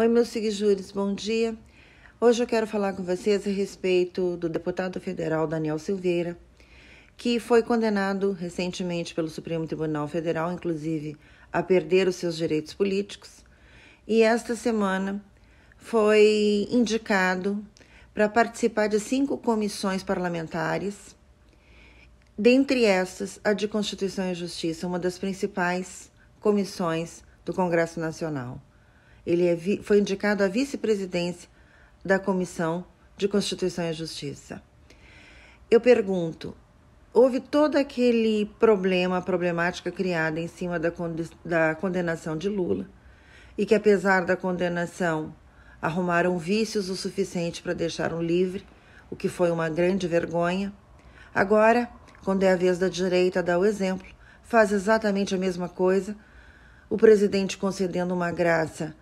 Oi, meus seguidores, bom dia. Hoje eu quero falar com vocês a respeito do deputado federal Daniel Silveira, que foi condenado recentemente pelo Supremo Tribunal Federal, inclusive, a perder os seus direitos políticos, e esta semana foi indicado para participar de cinco comissões parlamentares, dentre essas a de Constituição e Justiça, uma das principais comissões do Congresso Nacional. Ele é foi indicado à vice-presidência da Comissão de Constituição e Justiça. Eu pergunto: houve todo aquele problema, problemática criada em cima da, conde da condenação de Lula, e que apesar da condenação arrumaram vícios o suficiente para deixar um livre, o que foi uma grande vergonha. Agora, quando é a vez da direita dar o exemplo, faz exatamente a mesma coisa, o presidente concedendo uma graça